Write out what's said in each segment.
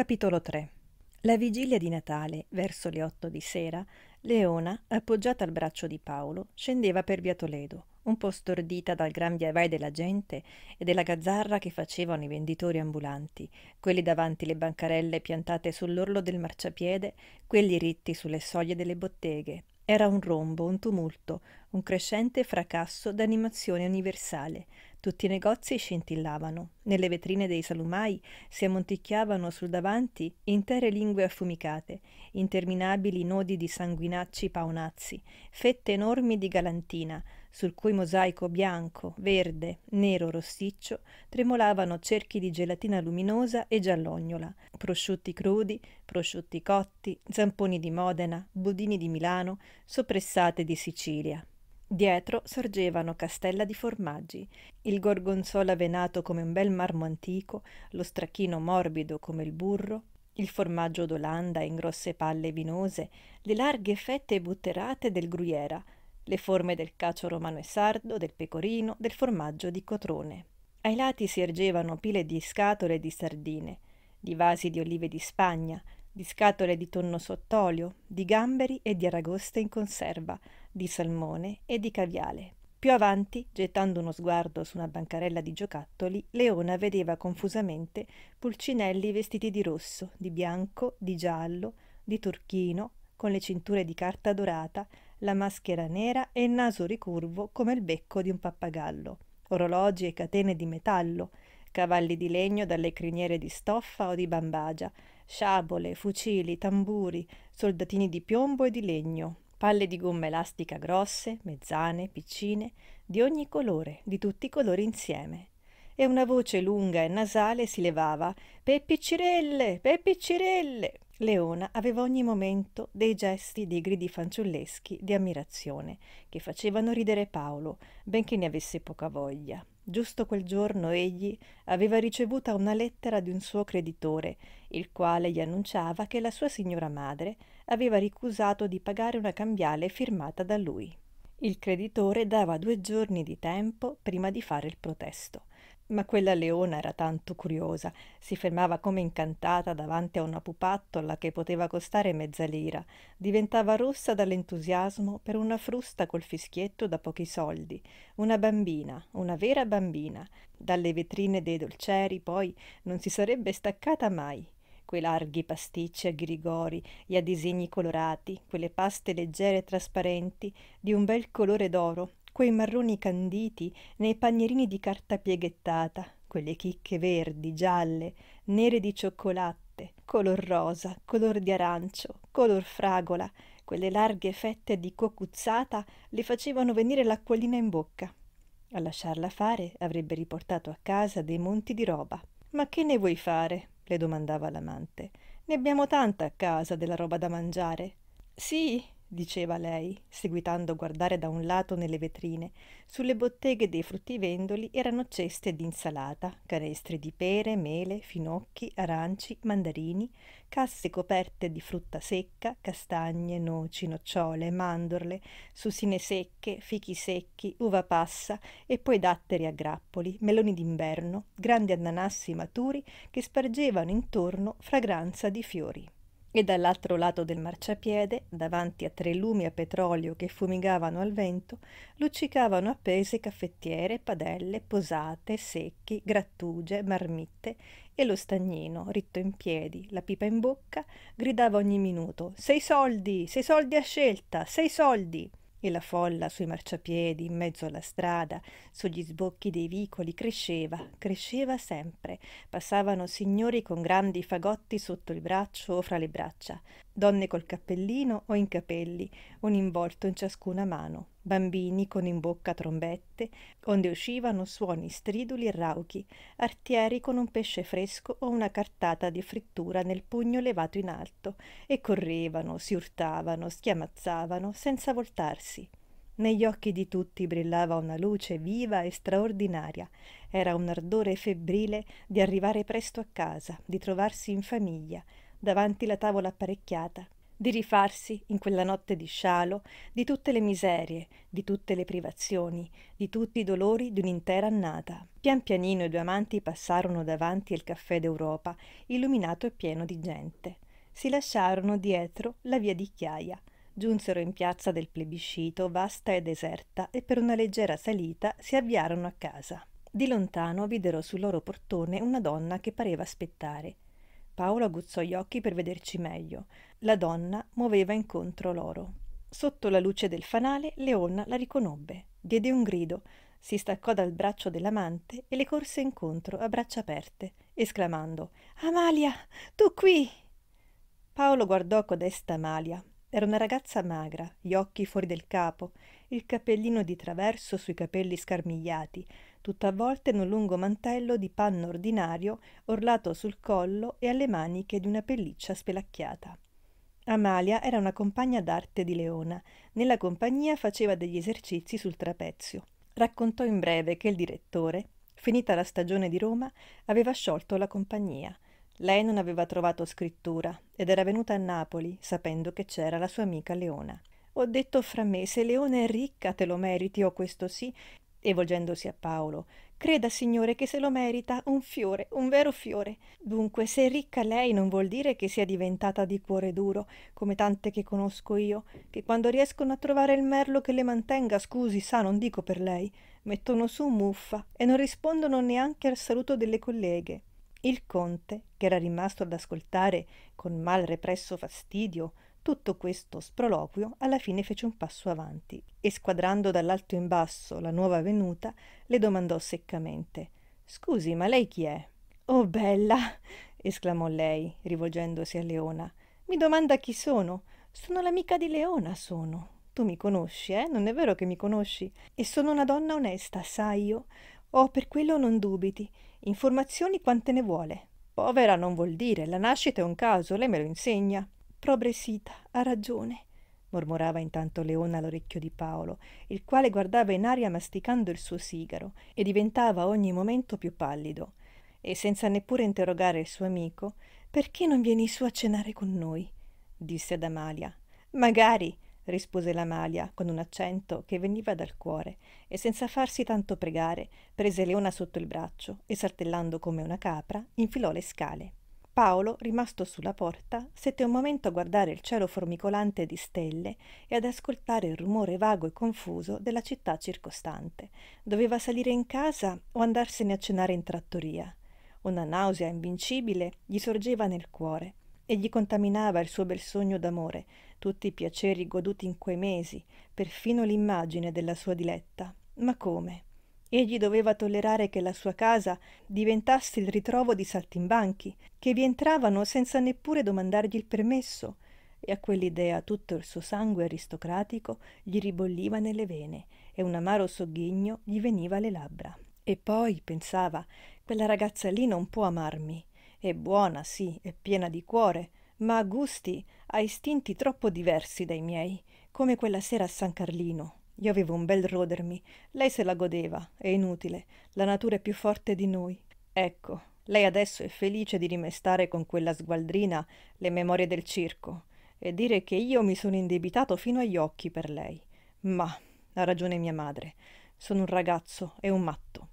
Capitolo 3 La vigilia di Natale, verso le otto di sera, Leona, appoggiata al braccio di Paolo, scendeva per via Toledo, un po' stordita dal gran viavai della gente e della gazzarra che facevano i venditori ambulanti, quelli davanti le bancarelle piantate sull'orlo del marciapiede, quelli ritti sulle soglie delle botteghe. Era un rombo, un tumulto, un crescente fracasso d'animazione universale. Tutti i negozi scintillavano, nelle vetrine dei salumai si ammonticchiavano sul davanti intere lingue affumicate, interminabili nodi di sanguinacci paonazzi, fette enormi di galantina, sul cui mosaico bianco, verde, nero rossiccio tremolavano cerchi di gelatina luminosa e giallognola, prosciutti crudi, prosciutti cotti, zamponi di Modena, budini di Milano, soppressate di Sicilia. Dietro sorgevano castella di formaggi, il gorgonzola venato come un bel marmo antico, lo stracchino morbido come il burro, il formaggio d'Olanda in grosse palle vinose, le larghe fette butterate del gruyera, le forme del cacio romano e sardo, del pecorino, del formaggio di cotrone. Ai lati si ergevano pile di scatole di sardine, di vasi di olive di Spagna, di scatole di tonno sott'olio, di gamberi e di aragoste in conserva, di salmone e di caviale. Più avanti, gettando uno sguardo su una bancarella di giocattoli, Leona vedeva confusamente pulcinelli vestiti di rosso, di bianco, di giallo, di turchino, con le cinture di carta dorata, la maschera nera e il naso ricurvo come il becco di un pappagallo, orologi e catene di metallo, cavalli di legno dalle criniere di stoffa o di bambagia, sciabole, fucili, tamburi, soldatini di piombo e di legno, palle di gomma elastica grosse, mezzane, piccine, di ogni colore, di tutti i colori insieme. E una voce lunga e nasale si levava Peppicirelle, Peppicirelle. Leona aveva ogni momento dei gesti dei gridi fanciulleschi di ammirazione che facevano ridere Paolo, benché ne avesse poca voglia. Giusto quel giorno egli aveva ricevuta una lettera di un suo creditore, il quale gli annunciava che la sua signora madre aveva ricusato di pagare una cambiale firmata da lui. Il creditore dava due giorni di tempo prima di fare il protesto. Ma quella leona era tanto curiosa, si fermava come incantata davanti a una pupattola che poteva costare mezza lira, diventava rossa dall'entusiasmo per una frusta col fischietto da pochi soldi, una bambina, una vera bambina. Dalle vetrine dei dolceri poi non si sarebbe staccata mai quei larghi pasticci a ghirigori e a disegni colorati, quelle paste leggere e trasparenti di un bel colore d'oro, quei marroni canditi nei panierini di carta pieghettata, quelle chicche verdi, gialle, nere di cioccolatte, color rosa, color di arancio, color fragola, quelle larghe fette di cocuzzata le facevano venire l'acquolina in bocca. A lasciarla fare avrebbe riportato a casa dei monti di roba. Ma che ne vuoi fare? le domandava l'amante. Ne abbiamo tanta a casa della roba da mangiare. Sì, diceva lei, seguitando a guardare da un lato nelle vetrine. Sulle botteghe dei fruttivendoli erano ceste d'insalata, canestri di pere, mele, finocchi, aranci, mandarini, casse coperte di frutta secca, castagne, noci, nocciole, mandorle, susine secche, fichi secchi, uva passa e poi datteri a grappoli, meloni d'inverno, grandi ananassi maturi che spargevano intorno fragranza di fiori e dall'altro lato del marciapiede, davanti a tre lumi a petrolio che fumigavano al vento, luccicavano appese caffettiere, padelle, posate, secchi, grattugie, marmitte e lo stagnino, ritto in piedi, la pipa in bocca, gridava ogni minuto «Sei soldi! Sei soldi a scelta! Sei soldi!» e la folla sui marciapiedi, in mezzo alla strada, sugli sbocchi dei vicoli cresceva, cresceva sempre. Passavano signori con grandi fagotti sotto il braccio o fra le braccia donne col cappellino o in capelli, un involto in ciascuna mano, bambini con in bocca trombette, onde uscivano suoni striduli e rauchi, artieri con un pesce fresco o una cartata di frittura nel pugno levato in alto, e correvano, si urtavano, schiamazzavano, senza voltarsi. Negli occhi di tutti brillava una luce viva e straordinaria. Era un ardore febbrile di arrivare presto a casa, di trovarsi in famiglia, davanti la tavola apparecchiata, di rifarsi, in quella notte di scialo, di tutte le miserie, di tutte le privazioni, di tutti i dolori di un'intera annata. Pian pianino i due amanti passarono davanti al caffè d'Europa, illuminato e pieno di gente. Si lasciarono dietro la via di Chiaia, giunsero in piazza del plebiscito, vasta e deserta, e per una leggera salita si avviarono a casa. Di lontano videro sul loro portone una donna che pareva aspettare. Paolo aguzzò gli occhi per vederci meglio. La donna muoveva incontro l'oro. Sotto la luce del fanale, Leonna la riconobbe. Diede un grido, si staccò dal braccio dell'amante e le corse incontro a braccia aperte, esclamando Amalia, tu qui! Paolo guardò codesta Amalia. Era una ragazza magra, gli occhi fuori del capo, il cappellino di traverso sui capelli scarmigliati, tutt'avvolta in un lungo mantello di panno ordinario orlato sul collo e alle maniche di una pelliccia spelacchiata. Amalia era una compagna d'arte di Leona. Nella compagnia faceva degli esercizi sul trapezio. Raccontò in breve che il direttore, finita la stagione di Roma, aveva sciolto la compagnia. Lei non aveva trovato scrittura ed era venuta a Napoli sapendo che c'era la sua amica Leona. Ho detto fra me, se Leone è ricca te lo meriti, o questo sì, e volgendosi a Paolo, creda, signore, che se lo merita un fiore, un vero fiore. Dunque, se è ricca lei non vuol dire che sia diventata di cuore duro, come tante che conosco io, che quando riescono a trovare il merlo che le mantenga, scusi, sa, non dico per lei, mettono su muffa e non rispondono neanche al saluto delle colleghe. Il conte, che era rimasto ad ascoltare con mal represso fastidio, tutto questo sproloquio alla fine fece un passo avanti e squadrando dall'alto in basso la nuova venuta le domandò seccamente Scusi, ma lei chi è? Oh bella! esclamò lei, rivolgendosi a Leona. Mi domanda chi sono? Sono l'amica di Leona, sono. Tu mi conosci, eh? Non è vero che mi conosci? E sono una donna onesta, sai io. Oh, per quello non dubiti. Informazioni quante ne vuole. Povera non vuol dire, la nascita è un caso, lei me lo insegna. Progressita, ha ragione, mormorava intanto Leona all'orecchio di Paolo, il quale guardava in aria masticando il suo sigaro e diventava ogni momento più pallido. E senza neppure interrogare il suo amico, perché non vieni su a cenare con noi? disse ad Amalia. Magari, rispose l'Amalia con un accento che veniva dal cuore e senza farsi tanto pregare prese Leona sotto il braccio e saltellando come una capra infilò le scale. Paolo, rimasto sulla porta, stette un momento a guardare il cielo formicolante di stelle e ad ascoltare il rumore vago e confuso della città circostante. Doveva salire in casa o andarsene a cenare in trattoria. Una nausea invincibile gli sorgeva nel cuore e gli contaminava il suo bel sogno d'amore, tutti i piaceri goduti in quei mesi, perfino l'immagine della sua diletta. Ma come? Egli doveva tollerare che la sua casa diventasse il ritrovo di saltimbanchi, che vi entravano senza neppure domandargli il permesso, e a quell'idea tutto il suo sangue aristocratico gli ribolliva nelle vene e un amaro sogghigno gli veniva alle labbra. E poi pensava, quella ragazza lì non può amarmi. È buona, sì, è piena di cuore, ma ha gusti, ha istinti troppo diversi dai miei, come quella sera a San Carlino. Io avevo un bel rodermi, lei se la godeva, è inutile, la natura è più forte di noi. Ecco, lei adesso è felice di rimestare con quella sgualdrina le memorie del circo e dire che io mi sono indebitato fino agli occhi per lei. Ma ha ragione mia madre, sono un ragazzo e un matto.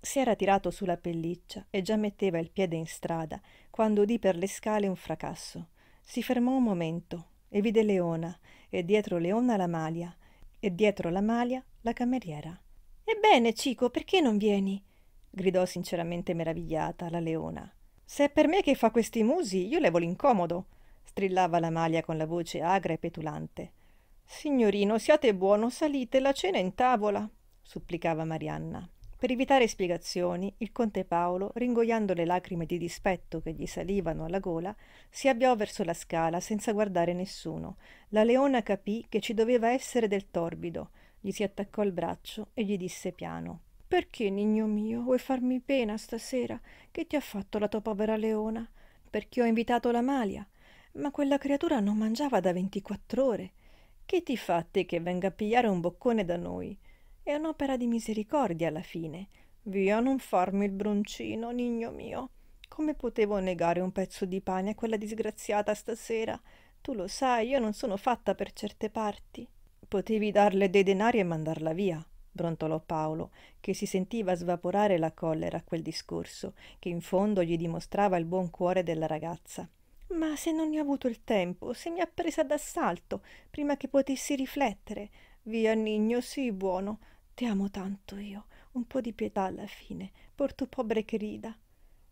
Si era tirato sulla pelliccia e già metteva il piede in strada quando udì per le scale un fracasso. Si fermò un momento e vide Leona e dietro Leona la Malia e dietro la malia la cameriera. Ebbene, Cico, perché non vieni? gridò sinceramente meravigliata la leona. Se è per me che fa questi musi, io levo l'incomodo, strillava la malia con la voce agra e petulante. Signorino, siate buono, salite, la cena è in tavola, supplicava Marianna. Per evitare spiegazioni, il conte Paolo, ringoiando le lacrime di dispetto che gli salivano alla gola, si avviò verso la scala senza guardare nessuno. La leona capì che ci doveva essere del torbido, gli si attaccò al braccio e gli disse piano. Perché, nigno mio, vuoi farmi pena stasera? Che ti ha fatto la tua povera leona? Perché ho invitato la Malia. Ma quella creatura non mangiava da ventiquattro ore. Che ti fa a te che venga a pigliare un boccone da noi? È un'opera di misericordia alla fine. Via, non farmi il broncino, nigno mio. Come potevo negare un pezzo di pane a quella disgraziata stasera? Tu lo sai, io non sono fatta per certe parti. Potevi darle dei denari e mandarla via, brontolò Paolo, che si sentiva svaporare la collera a quel discorso, che in fondo gli dimostrava il buon cuore della ragazza. Ma se non ne ho avuto il tempo, se mi ha presa d'assalto, prima che potessi riflettere, Via Nigno, sii buono. Ti amo tanto io. Un po' di pietà alla fine, por tu pobre querida.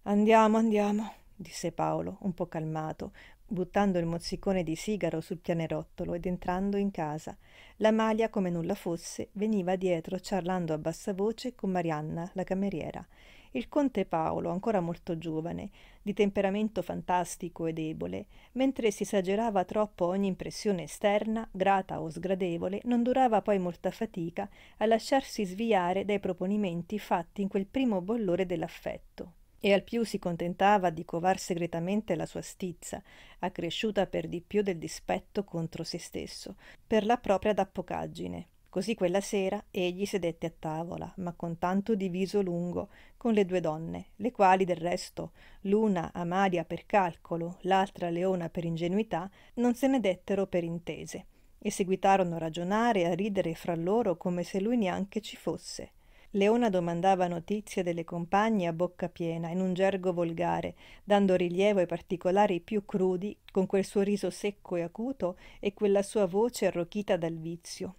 Andiamo, andiamo, disse Paolo, un po' calmato, buttando il mozzicone di sigaro sul pianerottolo ed entrando in casa. La Malia, come nulla fosse, veniva dietro, ciarlando a bassa voce con Marianna, la cameriera. Il conte Paolo, ancora molto giovane, di temperamento fantastico e debole, mentre si esagerava troppo ogni impressione esterna, grata o sgradevole, non durava poi molta fatica a lasciarsi sviare dai proponimenti fatti in quel primo bollore dell'affetto e al più si contentava di covar segretamente la sua stizza, accresciuta per di più del dispetto contro se stesso, per la propria dappocaggine. Così quella sera egli sedette a tavola, ma con tanto di viso lungo, con le due donne, le quali del resto, l'una Amalia per calcolo, l'altra Leona per ingenuità, non se ne dettero per intese, e seguitarono a ragionare e a ridere fra loro come se lui neanche ci fosse. Leona domandava notizie delle compagne a bocca piena, in un gergo volgare, dando rilievo ai particolari più crudi, con quel suo riso secco e acuto e quella sua voce arrochita dal vizio,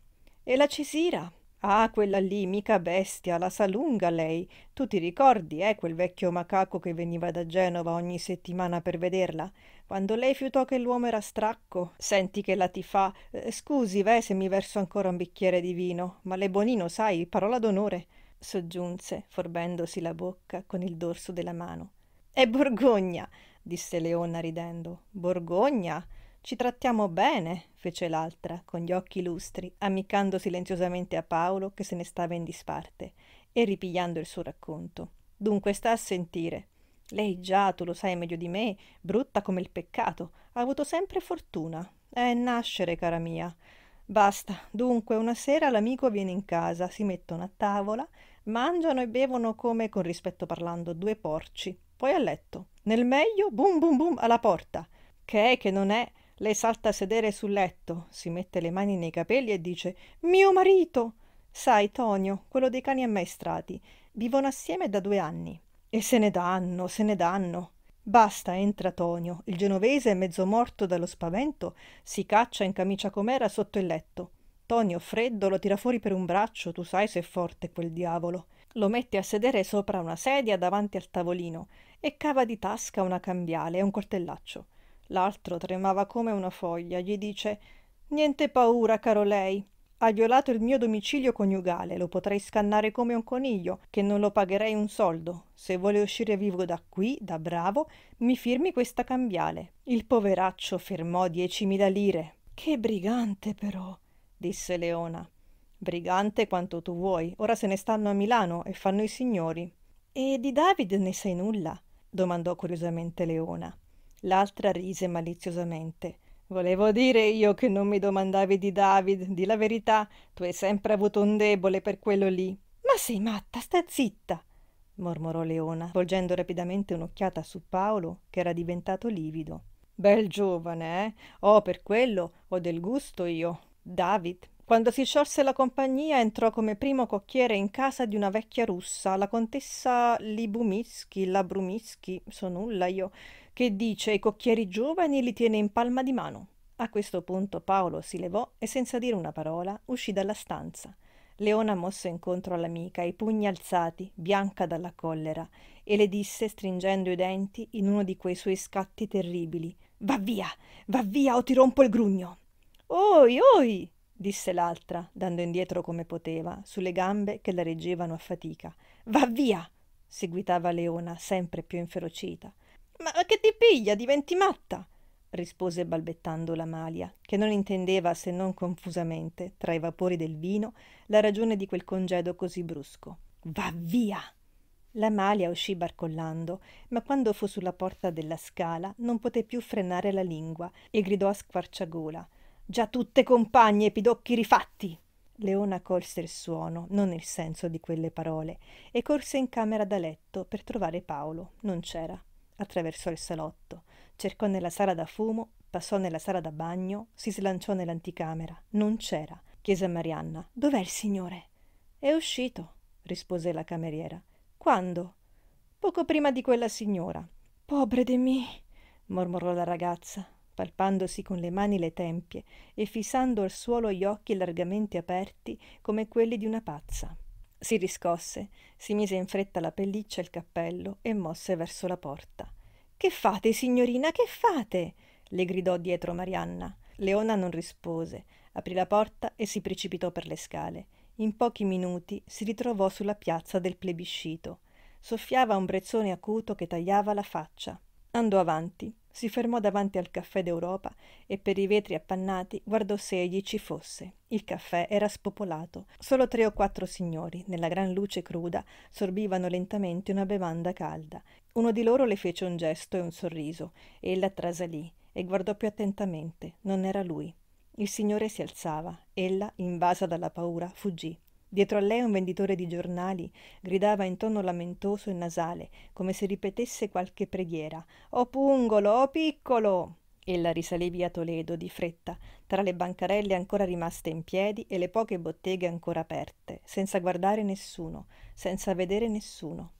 e la Cesira? Ah, quella lì, mica bestia, la sa lunga lei. Tu ti ricordi, eh, quel vecchio macaco che veniva da Genova ogni settimana per vederla? Quando lei fiutò che l'uomo era stracco, senti che la ti fa. Eh, scusi, vè, se mi verso ancora un bicchiere di vino, ma le Bonino, sai, parola d'onore, soggiunse, forbendosi la bocca con il dorso della mano. È Borgogna, disse Leona ridendo. Borgogna? Ci trattiamo bene, fece l'altra, con gli occhi lustri, ammiccando silenziosamente a Paolo che se ne stava in disparte e ripigliando il suo racconto. Dunque sta a sentire. Lei già, tu lo sai meglio di me, brutta come il peccato, ha avuto sempre fortuna. È nascere, cara mia. Basta. Dunque, una sera l'amico viene in casa, si mettono a tavola, mangiano e bevono come, con rispetto parlando, due porci. Poi a letto. Nel meglio, bum bum bum alla porta. Che è che non è? Lei salta a sedere sul letto, si mette le mani nei capelli e dice Mio marito! Sai, Tonio, quello dei cani ammaestrati, vivono assieme da due anni. E se ne danno, se ne danno. Basta, entra Tonio. Il genovese, mezzo morto dallo spavento, si caccia in camicia com'era sotto il letto. Tonio, freddo, lo tira fuori per un braccio, tu sai se è forte quel diavolo. Lo mette a sedere sopra una sedia davanti al tavolino e cava di tasca una cambiale e un coltellaccio. L'altro tremava come una foglia. Gli dice: Niente paura, caro lei. Ha violato il mio domicilio coniugale, lo potrei scannare come un coniglio, che non lo pagherei un soldo. Se vuole uscire vivo da qui, da bravo, mi firmi questa cambiale. Il poveraccio firmò diecimila lire. Che brigante, però, disse Leona. Brigante quanto tu vuoi, ora se ne stanno a Milano e fanno i signori. E di David ne sai nulla? domandò curiosamente Leona. L'altra rise maliziosamente. Volevo dire io che non mi domandavi di David, di la verità, tu hai sempre avuto un debole per quello lì. Ma sei matta, sta zitta, mormorò Leona, volgendo rapidamente un'occhiata su Paolo, che era diventato livido. Bel giovane, eh? Oh, per quello ho del gusto io. David. Quando si sciolse la compagnia entrò come primo cocchiere in casa di una vecchia russa, la contessa Libumischi, la Brumischi, so nulla io che dice i cocchieri giovani li tiene in palma di mano. A questo punto Paolo si levò e senza dire una parola uscì dalla stanza. Leona mosse incontro all'amica, i pugni alzati, bianca dalla collera, e le disse, stringendo i denti, in uno di quei suoi scatti terribili: Va via, va via o ti rompo il grugno. Oi, oi! disse l'altra, dando indietro come poteva, sulle gambe che la reggevano a fatica. Va via! seguitava Leona, sempre più inferocita. Ma che ti piglia? Diventi matta! rispose balbettando la Malia, che non intendeva se non confusamente, tra i vapori del vino, la ragione di quel congedo così brusco. Va via! La Malia uscì barcollando, ma quando fu sulla porta della scala non poté più frenare la lingua e gridò a squarciagola: Già tutte compagne, e pidocchi rifatti! Leona colse il suono, non il senso di quelle parole, e corse in camera da letto per trovare Paolo. Non c'era attraversò il salotto, cercò nella sala da fumo, passò nella sala da bagno, si slanciò nell'anticamera. Non c'era. Chiese a Marianna: Dov'è il signore? È uscito, rispose la cameriera. Quando? Poco prima di quella signora. Pobre de me, mormorò la ragazza, palpandosi con le mani le tempie e fissando al suolo gli occhi largamente aperti come quelli di una pazza. Si riscosse, si mise in fretta la pelliccia e il cappello e mosse verso la porta. Che fate, signorina, che fate? le gridò dietro Marianna. Leona non rispose, aprì la porta e si precipitò per le scale. In pochi minuti si ritrovò sulla piazza del plebiscito. Soffiava un brezzone acuto che tagliava la faccia. Andò avanti, si fermò davanti al caffè d'Europa e per i vetri appannati guardò se egli ci fosse. Il caffè era spopolato. Solo tre o quattro signori, nella gran luce cruda, sorbivano lentamente una bevanda calda. Uno di loro le fece un gesto e un sorriso. Ella trasalì e guardò più attentamente. Non era lui. Il signore si alzava. Ella, invasa dalla paura, fuggì. Dietro a lei un venditore di giornali gridava in tono lamentoso e nasale, come se ripetesse qualche preghiera. O pungolo, o piccolo! Ella risalì via Toledo di fretta, tra le bancarelle ancora rimaste in piedi e le poche botteghe ancora aperte, senza guardare nessuno, senza vedere nessuno.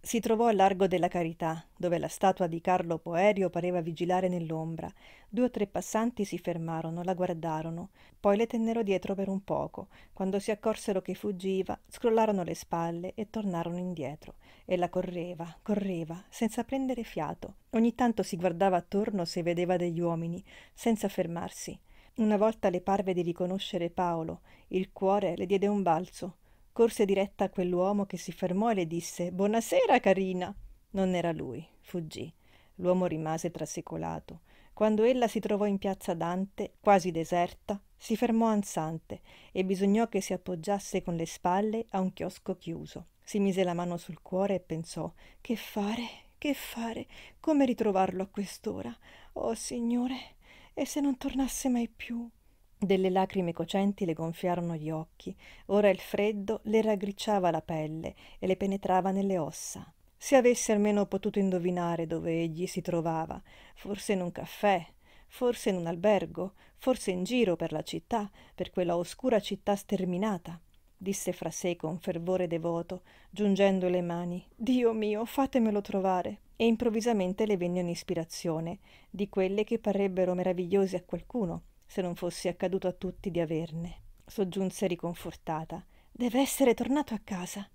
Si trovò al largo della Carità, dove la statua di Carlo Poerio pareva vigilare nell'ombra. Due o tre passanti si fermarono, la guardarono, poi le tennero dietro per un poco. Quando si accorsero che fuggiva, scrollarono le spalle e tornarono indietro. Ella correva, correva, senza prendere fiato. Ogni tanto si guardava attorno se vedeva degli uomini, senza fermarsi. Una volta le parve di riconoscere Paolo. Il cuore le diede un balzo corse diretta a quell'uomo che si fermò e le disse Buonasera, carina. Non era lui, fuggì. L'uomo rimase trasecolato. Quando ella si trovò in piazza Dante, quasi deserta, si fermò ansante e bisognò che si appoggiasse con le spalle a un chiosco chiuso. Si mise la mano sul cuore e pensò Che fare? Che fare? Come ritrovarlo a quest'ora? Oh Signore! E se non tornasse mai più? Delle lacrime cocenti le gonfiarono gli occhi, ora il freddo le raggricciava la pelle e le penetrava nelle ossa. Se avesse almeno potuto indovinare dove egli si trovava, forse in un caffè, forse in un albergo, forse in giro per la città, per quella oscura città sterminata, disse fra sé con fervore devoto, giungendo le mani. Dio mio, fatemelo trovare. E improvvisamente le venne un'ispirazione, di quelle che parrebbero meravigliose a qualcuno se non fosse accaduto a tutti di averne. Soggiunse riconfortata. Deve essere tornato a casa.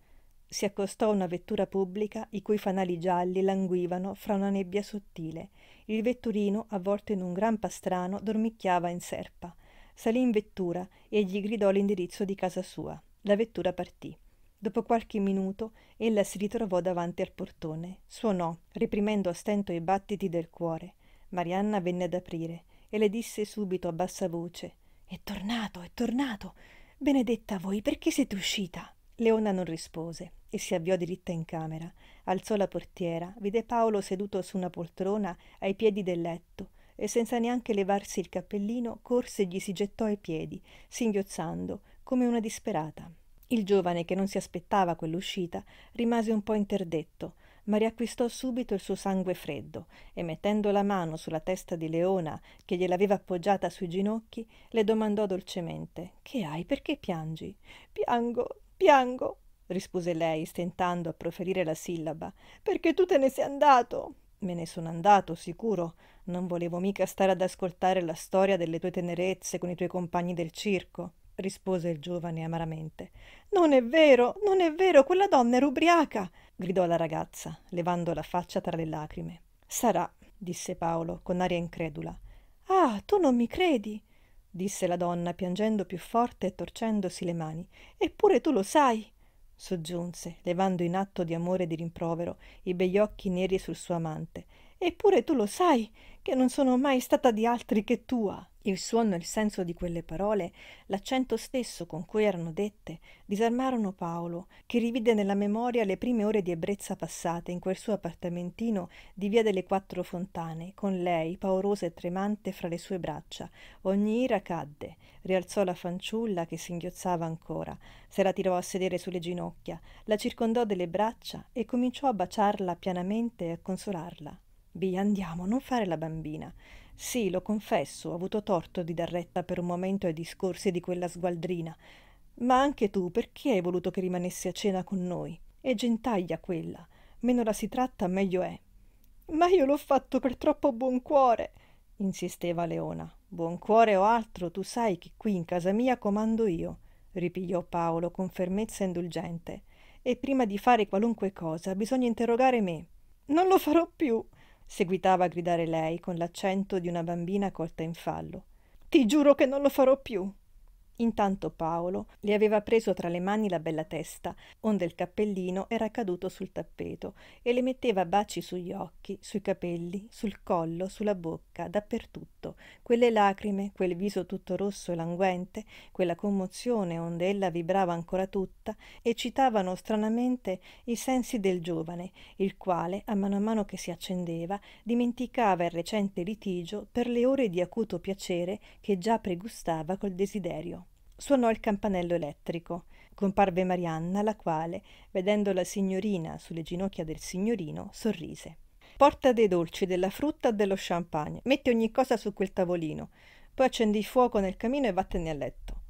Si accostò a una vettura pubblica i cui fanali gialli languivano fra una nebbia sottile. Il vetturino, avvolto in un gran pastrano, dormicchiava in serpa. Salì in vettura e gli gridò l'indirizzo di casa sua. La vettura partì. Dopo qualche minuto ella si ritrovò davanti al portone. Suonò, reprimendo a stento i battiti del cuore. Marianna venne ad aprire e le disse subito a bassa voce È tornato, è tornato. Benedetta voi, perché siete uscita? Leona non rispose e si avviò diritta in camera. Alzò la portiera, vide Paolo seduto su una poltrona ai piedi del letto e senza neanche levarsi il cappellino corse e gli si gettò ai piedi, singhiozzando come una disperata. Il giovane, che non si aspettava quell'uscita, rimase un po' interdetto, ma riacquistò subito il suo sangue freddo e mettendo la mano sulla testa di Leona, che gliel'aveva appoggiata sui ginocchi, le domandò dolcemente Che hai? Perché piangi? Piango, piango, rispose lei, stentando a proferire la sillaba, perché tu te ne sei andato. Me ne sono andato, sicuro. Non volevo mica stare ad ascoltare la storia delle tue tenerezze con i tuoi compagni del circo rispose il giovane amaramente. Non è vero, non è vero, quella donna era ubriaca gridò la ragazza, levando la faccia tra le lacrime. Sarà, disse Paolo con aria incredula. Ah, tu non mi credi? disse la donna, piangendo più forte e torcendosi le mani. Eppure tu lo sai. soggiunse, levando in atto di amore e di rimprovero i begli occhi neri sul suo amante. Eppure tu lo sai che non sono mai stata di altri che tua. Il suono e il senso di quelle parole, l'accento stesso con cui erano dette, disarmarono Paolo, che rivide nella memoria le prime ore di ebbrezza passate in quel suo appartamentino di via delle Quattro Fontane, con lei, paurosa e tremante, fra le sue braccia. Ogni ira cadde, rialzò la fanciulla che singhiozzava ancora, se la tirò a sedere sulle ginocchia, la circondò delle braccia e cominciò a baciarla pianamente e a consolarla. Via, andiamo, non fare la bambina. Sì, lo confesso, ho avuto torto di dar retta per un momento ai discorsi di quella sgualdrina. Ma anche tu, perché hai voluto che rimanessi a cena con noi? È gentaglia quella. Meno la si tratta, meglio è. Ma io l'ho fatto per troppo buon cuore, insisteva Leona. Buon cuore o altro, tu sai che qui in casa mia comando io, ripigliò Paolo con fermezza indulgente. E prima di fare qualunque cosa bisogna interrogare me. Non lo farò più, seguitava a gridare lei con l'accento di una bambina colta in fallo. Ti giuro che non lo farò più. Intanto Paolo le aveva preso tra le mani la bella testa, onde il cappellino era caduto sul tappeto, e le metteva baci sugli occhi, sui capelli, sul collo, sulla bocca, dappertutto. Quelle lacrime, quel viso tutto rosso e languente, quella commozione onde ella vibrava ancora tutta, eccitavano stranamente i sensi del giovane, il quale, a mano a mano che si accendeva, dimenticava il recente litigio per le ore di acuto piacere che già pregustava col desiderio. Suonò il campanello elettrico. Comparve Marianna, la quale, vedendo la signorina sulle ginocchia del signorino, sorrise. Porta dei dolci, della frutta, e dello champagne. Metti ogni cosa su quel tavolino. Poi accendi il fuoco nel camino e vattene a letto.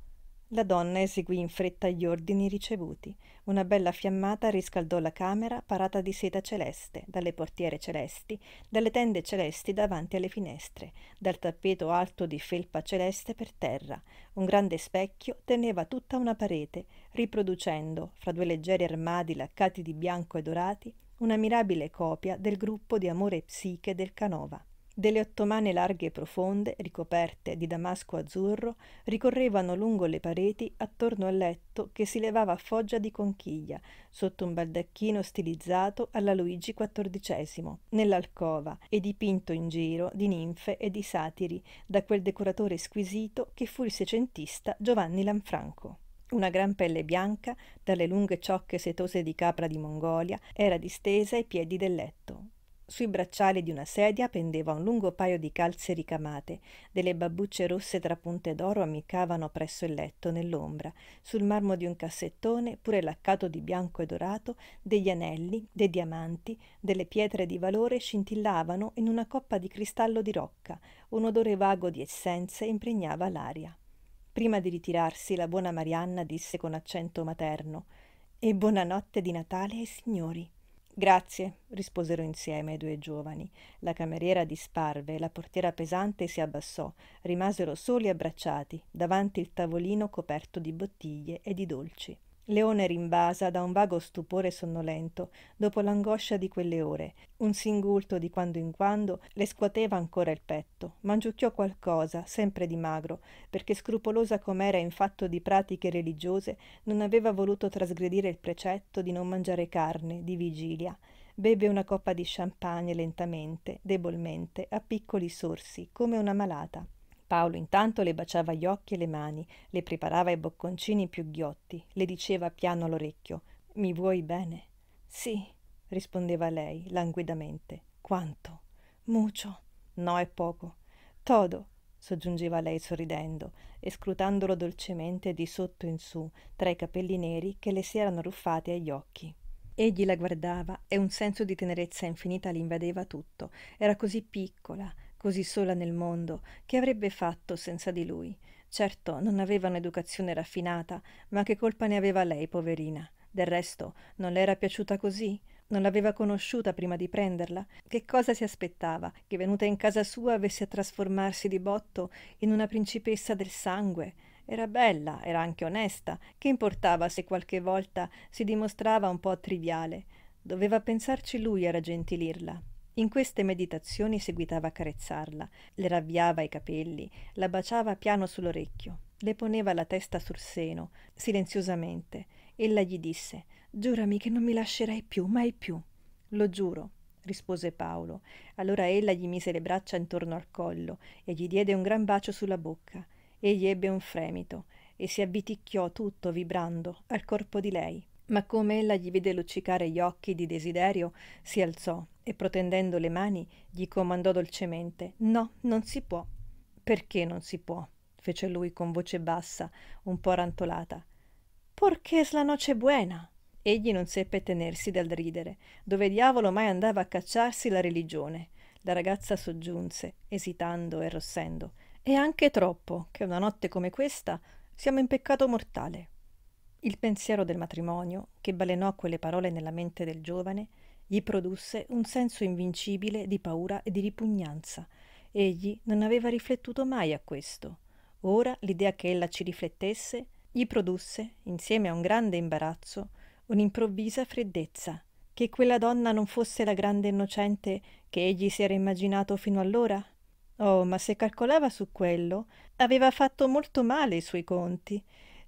La donna eseguì in fretta gli ordini ricevuti. Una bella fiammata riscaldò la camera parata di seta celeste, dalle portiere celesti, dalle tende celesti davanti alle finestre, dal tappeto alto di felpa celeste per terra. Un grande specchio teneva tutta una parete, riproducendo, fra due leggeri armadi laccati di bianco e dorati, una mirabile copia del gruppo di amore psiche del Canova delle ottomane larghe e profonde, ricoperte di damasco azzurro, ricorrevano lungo le pareti attorno al letto che si levava a foggia di conchiglia, sotto un baldacchino stilizzato alla Luigi XIV, nell'alcova e dipinto in giro di ninfe e di satiri da quel decoratore squisito che fu il secentista Giovanni Lanfranco. Una gran pelle bianca, dalle lunghe ciocche setose di capra di Mongolia, era distesa ai piedi del letto. Sui bracciali di una sedia pendeva un lungo paio di calze ricamate, delle babbucce rosse trapunte d'oro ammiccavano presso il letto, nell'ombra, sul marmo di un cassettone, pure laccato di bianco e dorato, degli anelli, dei diamanti, delle pietre di valore scintillavano in una coppa di cristallo di rocca, un odore vago di essenze impregnava l'aria. Prima di ritirarsi, la buona Marianna disse con accento materno E buonanotte di Natale ai signori. Grazie, risposero insieme i due giovani. La cameriera disparve, la portiera pesante si abbassò, rimasero soli abbracciati, davanti il tavolino coperto di bottiglie e di dolci. Leone rimbasa da un vago stupore sonnolento dopo l'angoscia di quelle ore. Un singulto di quando in quando le scuoteva ancora il petto. Mangiucchiò qualcosa, sempre di magro, perché scrupolosa com'era in fatto di pratiche religiose, non aveva voluto trasgredire il precetto di non mangiare carne, di vigilia. Beve una coppa di champagne lentamente, debolmente, a piccoli sorsi, come una malata. Paolo intanto le baciava gli occhi e le mani, le preparava i bocconcini più ghiotti, le diceva piano all'orecchio Mi vuoi bene? Sì, rispondeva lei languidamente. Quanto? Mucio. No, è poco. Todo, soggiungeva lei sorridendo e scrutandolo dolcemente di sotto in su, tra i capelli neri che le si erano ruffati agli occhi. Egli la guardava e un senso di tenerezza infinita l'invadeva tutto. Era così piccola, così sola nel mondo, che avrebbe fatto senza di lui? Certo, non aveva un'educazione raffinata, ma che colpa ne aveva lei, poverina? Del resto, non le era piaciuta così? Non l'aveva conosciuta prima di prenderla? Che cosa si aspettava? Che venuta in casa sua avesse a trasformarsi di botto in una principessa del sangue? Era bella, era anche onesta, che importava se qualche volta si dimostrava un po' triviale? Doveva pensarci lui a raggentilirla. In queste meditazioni seguitava a carezzarla, le ravviava i capelli, la baciava piano sull'orecchio, le poneva la testa sul seno, silenziosamente. Ella gli disse Giurami che non mi lascerai più, mai più. Lo giuro, rispose Paolo. Allora ella gli mise le braccia intorno al collo e gli diede un gran bacio sulla bocca. Egli ebbe un fremito e si avviticchiò tutto vibrando al corpo di lei. Ma come ella gli vide luccicare gli occhi di desiderio, si alzò e protendendo le mani gli comandò dolcemente: No, non si può. Perché non si può? fece lui con voce bassa, un po' rantolata. Perché es la noce buena? Egli non seppe tenersi dal ridere. Dove diavolo mai andava a cacciarsi la religione? La ragazza soggiunse, esitando e rossendo. È anche troppo che una notte come questa siamo in peccato mortale. Il pensiero del matrimonio, che balenò quelle parole nella mente del giovane, gli produsse un senso invincibile di paura e di ripugnanza. Egli non aveva riflettuto mai a questo. Ora l'idea che ella ci riflettesse gli produsse, insieme a un grande imbarazzo, un'improvvisa freddezza. Che quella donna non fosse la grande innocente che egli si era immaginato fino allora? Oh, ma se calcolava su quello, aveva fatto molto male i suoi conti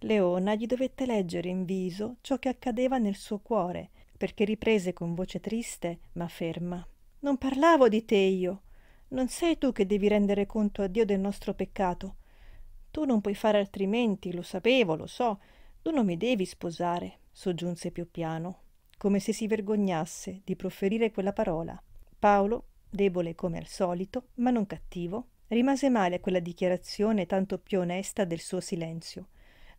Leona gli dovette leggere in viso ciò che accadeva nel suo cuore, perché riprese con voce triste ma ferma. Non parlavo di te io. Non sei tu che devi rendere conto a Dio del nostro peccato. Tu non puoi fare altrimenti, lo sapevo, lo so. Tu non mi devi sposare, soggiunse più piano, come se si vergognasse di proferire quella parola. Paolo, debole come al solito, ma non cattivo, rimase male a quella dichiarazione tanto più onesta del suo silenzio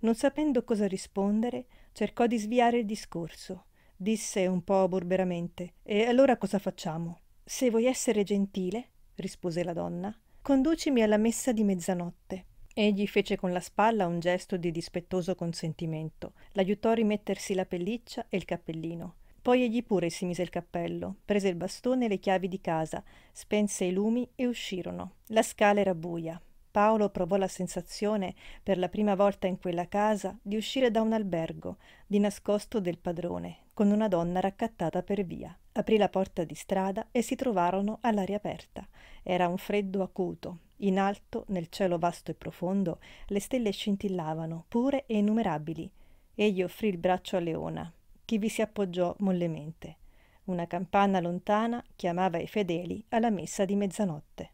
non sapendo cosa rispondere, cercò di sviare il discorso. Disse un po' borberamente: E allora cosa facciamo? Se vuoi essere gentile, rispose la donna, conducimi alla messa di mezzanotte. Egli fece con la spalla un gesto di dispettoso consentimento, l'aiutò a rimettersi la pelliccia e il cappellino. Poi egli pure si mise il cappello, prese il bastone e le chiavi di casa, spense i lumi e uscirono. La scala era buia, Paolo provò la sensazione, per la prima volta in quella casa, di uscire da un albergo, di nascosto del padrone, con una donna raccattata per via. Aprì la porta di strada e si trovarono all'aria aperta. Era un freddo acuto. In alto, nel cielo vasto e profondo, le stelle scintillavano, pure e innumerabili. Egli offrì il braccio a Leona, che vi si appoggiò mollemente. Una campana lontana chiamava i fedeli alla messa di mezzanotte.